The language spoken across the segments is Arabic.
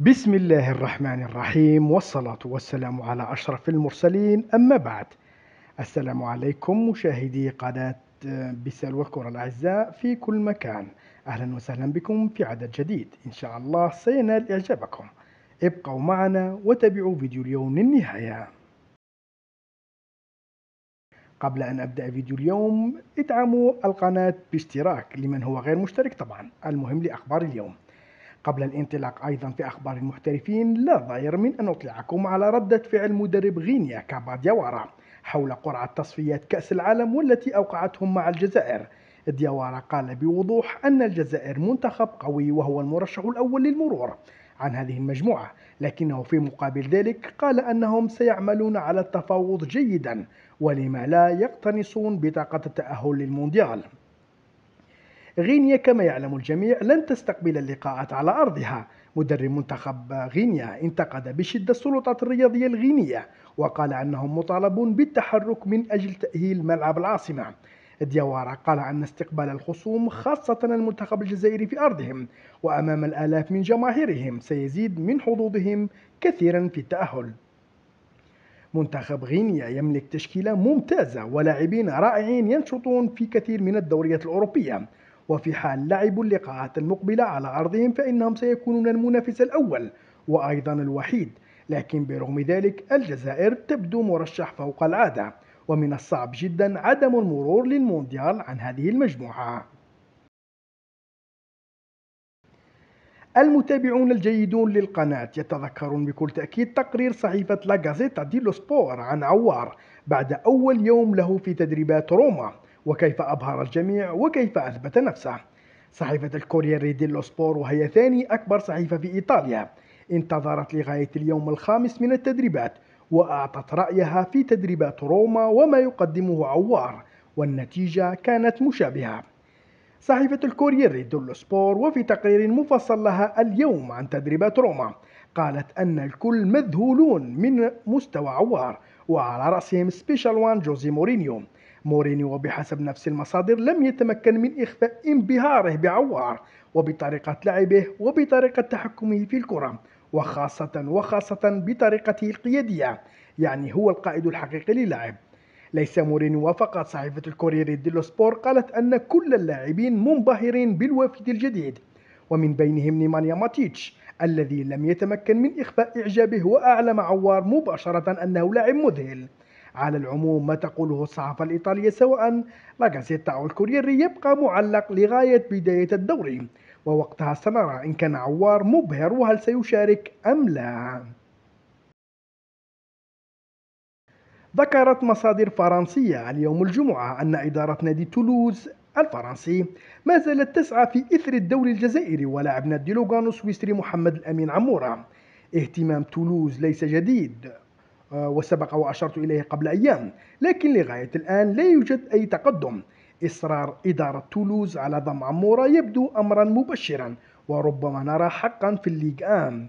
بسم الله الرحمن الرحيم والصلاة والسلام على أشرف المرسلين أما بعد السلام عليكم مشاهدي قناة آه، بسال الكرة الأعزاء في كل مكان أهلا وسهلا بكم في عدد جديد إن شاء الله سينال إعجابكم ابقوا معنا وتابعوا فيديو اليوم للنهاية قبل أن أبدأ فيديو اليوم ادعموا القناة باشتراك لمن هو غير مشترك طبعا المهم لأخبار اليوم قبل الانطلاق أيضا في أخبار المحترفين لا ضير من أن أطلعكم على ردة فعل مدرب غينيا كاباديوارا حول قرعة تصفيات كأس العالم والتي أوقعتهم مع الجزائر ديوارا قال بوضوح أن الجزائر منتخب قوي وهو المرشح الأول للمرور عن هذه المجموعة لكنه في مقابل ذلك قال أنهم سيعملون على التفاوض جيدا ولما لا يقتنصون بطاقة التأهل للمونديال غينيا كما يعلم الجميع لن تستقبل اللقاءات على أرضها مدرب منتخب غينيا انتقد بشدة السلطات الرياضية الغينية وقال أنهم مطالبون بالتحرك من أجل تأهيل ملعب العاصمة ديوارا قال أن استقبال الخصوم خاصة المنتخب الجزائري في أرضهم وأمام الآلاف من جماهيرهم سيزيد من حظوظهم كثيرا في التأهل منتخب غينيا يملك تشكيلة ممتازة ولاعبين رائعين ينشطون في كثير من الدوريات الأوروبية وفي حال لعبوا اللقاءات المقبلة على عرضهم فإنهم سيكونون المنافس الأول وأيضا الوحيد لكن برغم ذلك الجزائر تبدو مرشح فوق العادة ومن الصعب جدا عدم المرور للمونديال عن هذه المجموعة المتابعون الجيدون للقناة يتذكرون بكل تأكيد تقرير صحيفة لا غازيتا ديلو سبور عن عوار بعد أول يوم له في تدريبات روما وكيف أبهر الجميع وكيف أثبت نفسه صحيفة الكورييري ديلو سبور وهي ثاني أكبر صحيفة في إيطاليا انتظرت لغاية اليوم الخامس من التدريبات وأعطت رأيها في تدريبات روما وما يقدمه عوار والنتيجة كانت مشابهة صحيفة الكورييري دولو سبور وفي تقرير مفصل لها اليوم عن تدريبات روما قالت أن الكل مذهولون من مستوى عوار وعلى رأسهم سبيشال وان جوزي مورينيو مورينيو وبحسب نفس المصادر لم يتمكن من إخفاء انبهاره بعوار وبطريقة لعبه وبطريقة تحكمه في الكرة وخاصة وخاصة بطريقته القيادية يعني هو القائد الحقيقي للاعب ليس مورينيو فقط صحيفة الكوريري ديلو سبور قالت أن كل اللاعبين منبهرين بالوافد الجديد ومن بينهم نيمانيا ماتيتش الذي لم يتمكن من إخفاء إعجابه وأعلم عوار مباشرة أنه لاعب مذهل على العموم ما تقوله الصحافة الإيطالية سواء لاغازيتا أو الكوريري يبقى معلق لغاية بداية الدوري ووقتها سنرى إن كان عوار مبهر وهل سيشارك أم لا ذكرت مصادر فرنسية اليوم الجمعة أن إدارة نادي تولوز الفرنسي ما زالت تسعى في إثر الدوري الجزائري ولاعب نادي لوغانو السويسري محمد الأمين عمورة اهتمام تولوز ليس جديد آه، وسبق وأشرت إليه قبل أيام لكن لغاية الآن لا يوجد أي تقدم إصرار إدارة تولوز على ضم عمورة يبدو أمرا مبشرا وربما نرى حقا في الليج آن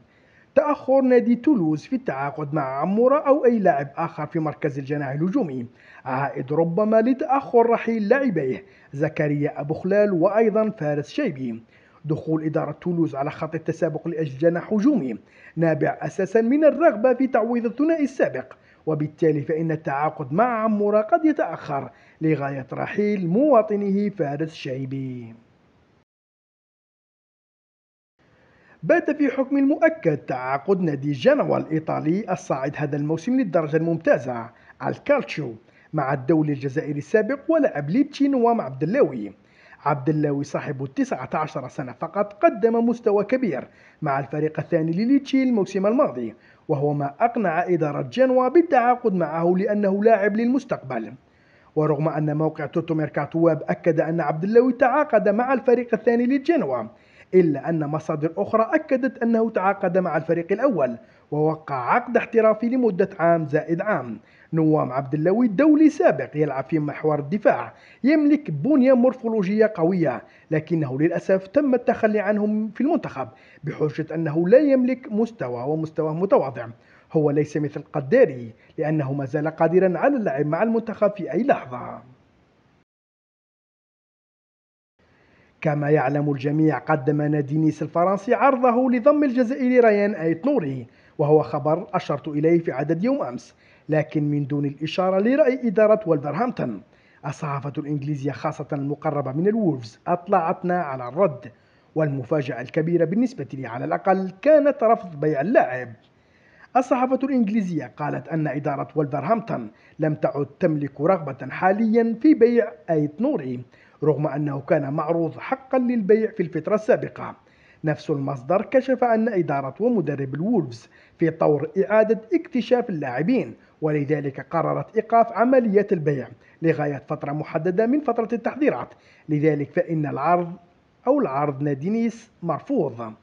تأخر نادي تولوز في التعاقد مع عمورة أو أي لاعب آخر في مركز الجناح الهجومي عائد ربما لتأخر رحيل لاعبيه زكريا أبو خلال وأيضا فارس شيبي دخول إدارة تولوز على خط التسابق لأجل جناح هجومي نابع أساسا من الرغبة في تعويض الثنائي السابق وبالتالي فإن التعاقد مع عمورة قد يتأخر لغاية رحيل مواطنه فارس شعيبي بات في حكم المؤكد تعاقد نادي جنوى الإيطالي الصاعد هذا الموسم للدرجة الممتازة الكالتشيو مع الدولي الجزائري السابق ولعب ليبتين ومع عبد اللاوي عبد اللاوي صاحب 19 سنة فقط قدم مستوى كبير مع الفريق الثاني لليتشي الموسم الماضي وهو ما أقنع إدارة جنوا بالتعاقد معه لأنه لاعب للمستقبل ورغم أن موقع توتو ميركاتو ويب أكد أن عبد اللاوي تعاقد مع الفريق الثاني لجنوا إلا أن مصادر أخرى أكدت أنه تعاقد مع الفريق الأول ووقع عقد احترافي لمدة عام زائد عام نوام عبد اللوي دولي سابق يلعب في محور الدفاع يملك بنية مورفولوجية قوية لكنه للأسف تم التخلي عنه في المنتخب بحجة أنه لا يملك مستوى ومستواه متواضع هو ليس مثل قداري لأنه ما زال قادرا على اللعب مع المنتخب في أي لحظة كما يعلم الجميع قدم نادينيس الفرنسي عرضه لضم الجزائري ريان آيت نوري وهو خبر أشرت إليه في عدد يوم أمس لكن من دون الإشارة لرأي إدارة ولفرهامبتون الصحافة الإنجليزية خاصة المقربة من الولفز أطلعتنا على الرد والمفاجأة الكبيرة بالنسبة لي على الأقل كانت رفض بيع اللاعب الصحافة الإنجليزية قالت أن إدارة ولفرهامبتون لم تعد تملك رغبة حاليا في بيع آيت نوري رغم أنه كان معروض حقا للبيع في الفترة السابقة نفس المصدر كشف أن إدارة ومدرب الولفز في طور إعادة اكتشاف اللاعبين ولذلك قررت إيقاف عملية البيع لغاية فترة محددة من فترة التحضيرات لذلك فإن العرض أو العرض نادينيس مرفوض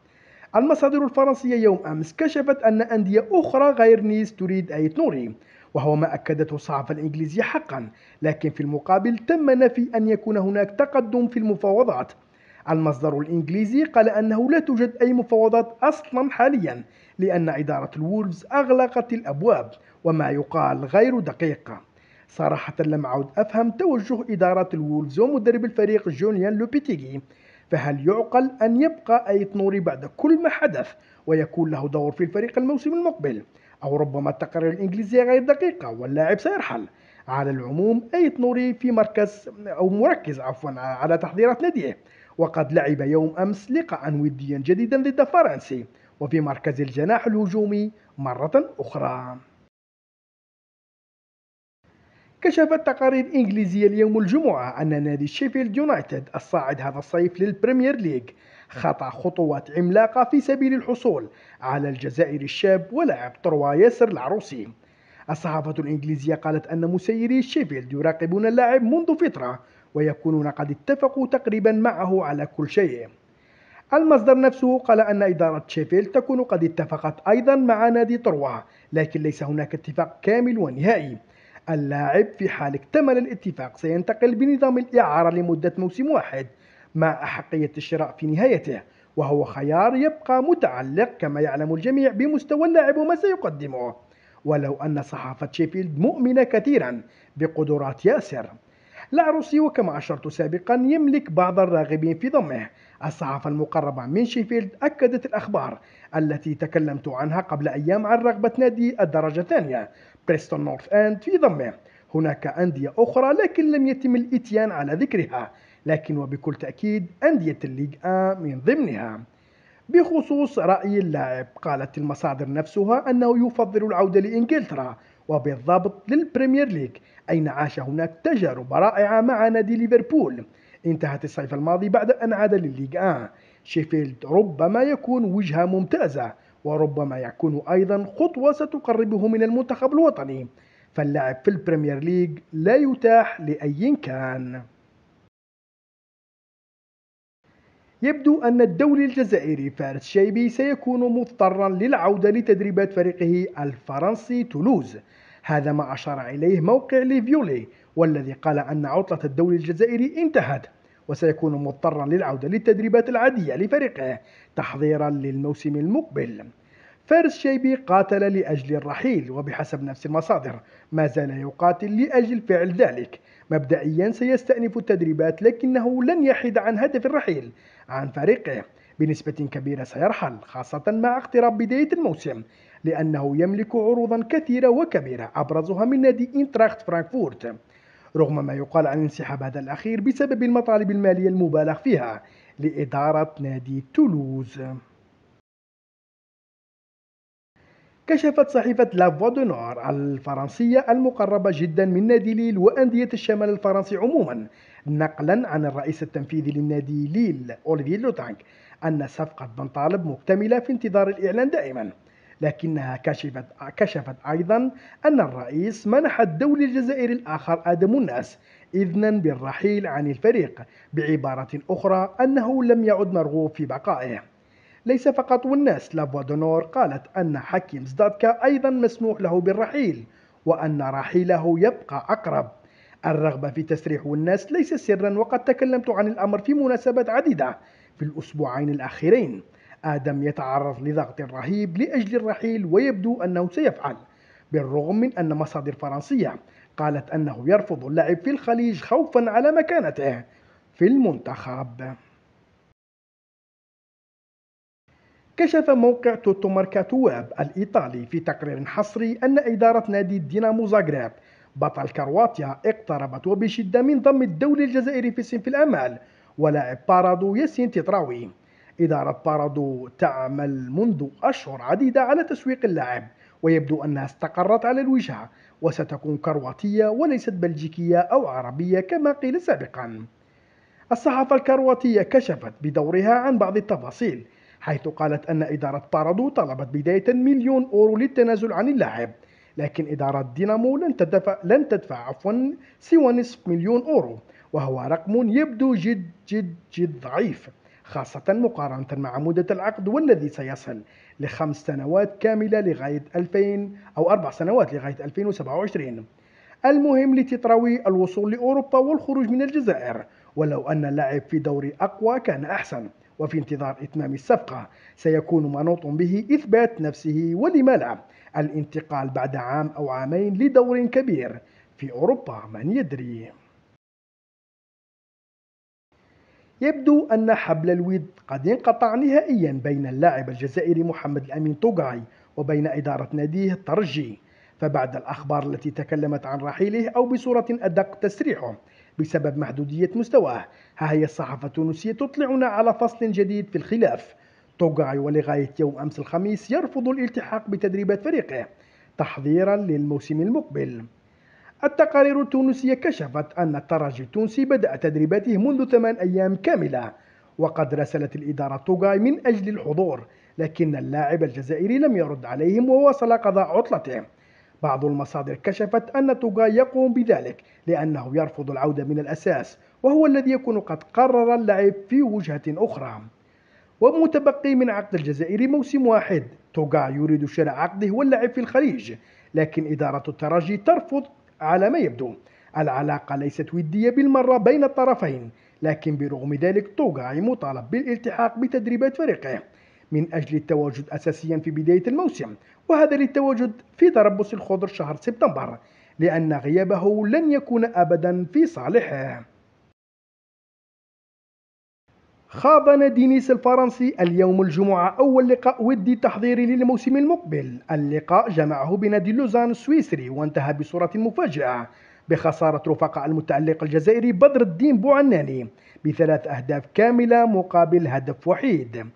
المصادر الفرنسية يوم أمس كشفت أن أندية أخرى غير نيس تريد أي نوري وهو ما أكدته الصحافة الإنجليزية حقا لكن في المقابل تم نفي أن يكون هناك تقدم في المفاوضات المصدر الإنجليزي قال أنه لا توجد أي مفاوضات أصلا حاليا لأن إدارة الولفز أغلقت الأبواب وما يقال غير دقيق صراحة لم أعد أفهم توجه إدارة الولفز ومدرب الفريق جوليان لوبيتيغي فهل يعقل أن يبقى أيت نوري بعد كل ما حدث ويكون له دور في الفريق الموسم المقبل أو ربما التقارير الإنجليزية غير دقيقة واللاعب سيرحل على العموم أيت نوري في مركز أو مركز عفوا على تحضيرات ناديه وقد لعب يوم أمس لقاء وديا جديدا ضد فرنسي وفي مركز الجناح الهجومي مرة أخرى كشفت تقارير إنجليزية اليوم الجمعة أن نادي شيفيلد يونايتد الصاعد هذا الصيف للبريمير ليج خطى خطوات عملاقة في سبيل الحصول على الجزائري الشاب ولاعب طروا ياسر العروسي الصحافة الإنجليزية قالت أن مسيري شيفيلد يراقبون اللاعب منذ فترة ويكونون قد اتفقوا تقريبا معه على كل شيء المصدر نفسه قال أن إدارة شيفيلد تكون قد اتفقت أيضا مع نادي طروا لكن ليس هناك اتفاق كامل ونهائي اللاعب في حال اكتمل الاتفاق سينتقل بنظام الإعارة لمدة موسم واحد مع أحقية الشراء في نهايته وهو خيار يبقى متعلق كما يعلم الجميع بمستوى اللاعب وما سيقدمه ولو أن صحافة شيفيلد مؤمنة كثيرا بقدرات ياسر لاروسي وكما أشرت سابقا يملك بعض الراغبين في ضمه الصحافة المقربة من شيفيلد أكدت الأخبار التي تكلمت عنها قبل أيام عن رغبة نادي الدرجة الثانية بريستون نورث أند في ضمه هناك أندية أخرى لكن لم يتم الإتيان على ذكرها لكن وبكل تأكيد أندية الليج آ من ضمنها بخصوص رأي اللاعب قالت المصادر نفسها أنه يفضل العودة لإنجلترا وبالضبط للبريمير ليج أين عاش هناك تجارب رائعة مع نادي ليفربول انتهت الصيف الماضي بعد أن عاد للليج آ شيفيلد ربما يكون وجهة ممتازة وربما يكون أيضا خطوة ستقربه من المنتخب الوطني فاللعب في البريمير ليج لا يتاح لأي كان يبدو أن الدولي الجزائري فارس شيبي سيكون مضطرا للعودة لتدريبات فريقه الفرنسي تولوز هذا ما أشار إليه موقع ليفيولي والذي قال أن عطلة الدولي الجزائري انتهت وسيكون مضطرا للعودة للتدريبات العادية لفريقه تحضيرا للموسم المقبل فارس شيبي قاتل لأجل الرحيل وبحسب نفس المصادر ما زال يقاتل لأجل فعل ذلك مبدئيا سيستأنف التدريبات لكنه لن يحيد عن هدف الرحيل عن فريقه بنسبة كبيرة سيرحل خاصة مع اقتراب بداية الموسم لأنه يملك عروضا كثيرة وكبيرة أبرزها من نادي إنتراخت فرانكفورت رغم ما يقال عن انسحاب هذا الأخير بسبب المطالب المالية المبالغ فيها لإدارة نادي تولوز كشفت صحيفة لافوا دو نور الفرنسية المقربة جدا من نادي ليل وأندية الشمال الفرنسي عموما نقلا عن الرئيس التنفيذي للنادي ليل أوليفي لوتانك أن صفقة بنطالب مكتملة في انتظار الإعلان دائما لكنها كشفت, كشفت أيضا أن الرئيس منح الدولي الجزائري الآخر آدم الناس إذنا بالرحيل عن الفريق بعبارة أخرى أنه لم يعد مرغوب في بقائه ليس فقط والناس لافوادونور دونور قالت أن حكيم زدادكا أيضا مسموح له بالرحيل وأن رحيله يبقى أقرب الرغبة في تسريح والناس ليس سرا وقد تكلمت عن الأمر في مناسبات عديدة في الأسبوعين الأخيرين آدم يتعرض لضغط رهيب لأجل الرحيل ويبدو أنه سيفعل بالرغم من أن مصادر فرنسية قالت أنه يرفض اللعب في الخليج خوفا على مكانته في المنتخب كشف موقع توتو ماركاتو ويب الإيطالي في تقرير حصري أن إدارة نادي دينامو زاغريب بطل كرواتيا اقتربت وبشدة من ضم الدوري الجزائري في سنف الأمال ولاعب بارادو ياسين تيتراوي إدارة بارادو تعمل منذ أشهر عديدة على تسويق اللاعب ويبدو أنها استقرت على الوجهة وستكون كرواتية وليست بلجيكية أو عربية كما قيل سابقا الصحافة الكرواتية كشفت بدورها عن بعض التفاصيل حيث قالت أن إدارة بارادو طلبت بداية مليون أورو للتنازل عن اللاعب لكن إدارة دينامو لن تدفع لن تدفع عفوا سوى نصف مليون أورو وهو رقم يبدو جد جد جد ضعيف خاصة مقارنة مع مدة العقد والذي سيصل لخمس سنوات كاملة لغاية 2000 أو أربع سنوات لغاية 2027 المهم لتتراوي الوصول لأوروبا والخروج من الجزائر ولو أن اللاعب في دوري أقوى كان أحسن وفي انتظار إتمام الصفقة سيكون منوط به إثبات نفسه ولما لا الانتقال بعد عام أو عامين لدور كبير في أوروبا من يدري يبدو أن حبل الود قد انقطع نهائيا بين اللاعب الجزائري محمد الأمين توقعي وبين إدارة ناديه الترجي فبعد الأخبار التي تكلمت عن رحيله أو بصورة أدق تسريحه بسبب محدودية مستواه ها هي الصحافة التونسية تطلعنا على فصل جديد في الخلاف توقعي ولغاية يوم أمس الخميس يرفض الالتحاق بتدريبات فريقه تحضيرا للموسم المقبل التقارير التونسية كشفت أن الترجي التونسي بدأ تدريباته منذ ثمان أيام كاملة وقد راسلت الإدارة توغاي من أجل الحضور لكن اللاعب الجزائري لم يرد عليهم وواصل قضاء عطلته بعض المصادر كشفت أن توغاي يقوم بذلك لأنه يرفض العودة من الأساس وهو الذي يكون قد قرر اللعب في وجهة أخرى ومتبقي من عقد الجزائري موسم واحد توغاي يريد شراء عقده واللعب في الخليج لكن إدارة الترجي ترفض على ما يبدو العلاقة ليست ودية بالمرة بين الطرفين لكن برغم ذلك توغاي مطالب بالالتحاق بتدريبات فريقه من أجل التواجد أساسيا في بداية الموسم وهذا للتواجد في تربص الخضر شهر سبتمبر لأن غيابه لن يكون أبدا في صالحه خاض نادينيس الفرنسي اليوم الجمعة أول لقاء ودي تحضيري للموسم المقبل اللقاء جمعه بنادي لوزان السويسري وانتهى بصورة مفاجئة بخسارة رفقاء المتألق الجزائري بدر الدين بوعناني بثلاث أهداف كاملة مقابل هدف وحيد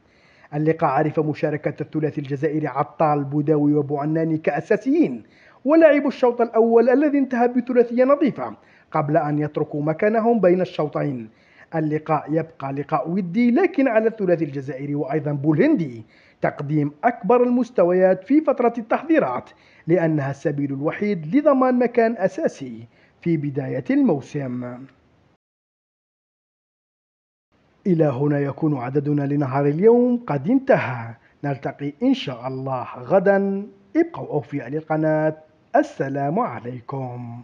اللقاء عرف مشاركة الثلاثي الجزائري عطال بوداوي وبوعناني كأساسيين ولعبوا الشوط الأول الذي انتهى بثلاثية نظيفة قبل أن يتركوا مكانهم بين الشوطين اللقاء يبقى لقاء ودي لكن على الثلاثي الجزائري وأيضا بولهندي تقديم أكبر المستويات في فترة التحضيرات لأنها السبيل الوحيد لضمان مكان أساسي في بداية الموسم إلى هنا يكون عددنا لنهار اليوم قد انتهى نلتقي إن شاء الله غدا ابقوا أوفياء للقناة السلام عليكم